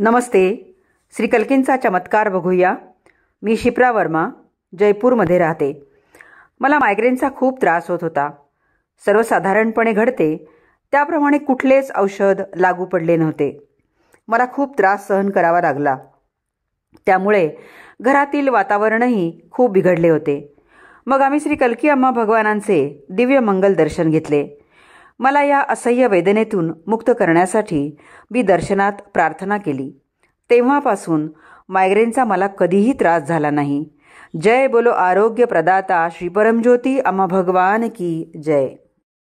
नमस्ते श्री कल्कींचा चमत्कार बघूया मी शिप्रा वर्मा जयपूरमध्ये राहते मला मायग्रेनचा खूप त्रास होत होता सर्वसाधारणपणे घडते त्याप्रमाणे कुठलेच औषध लागू पडले नव्हते मला खूप त्रास सहन करावा लागला त्यामुळे घरातील वातावरणही खूप बिघडले होते मग आम्ही श्री कल्की अम्मा भगवानांचे दिव्य मंगल दर्शन घेतले मला या असह्य वेदनेतून मुक्त करण्यासाठी मी दर्शनात प्रार्थना केली तेव्हापासून मायग्रेनचा मला कधीही त्रास झाला नाही जय बोलो आरोग्य प्रदाता श्री परमज्योती भगवान की जय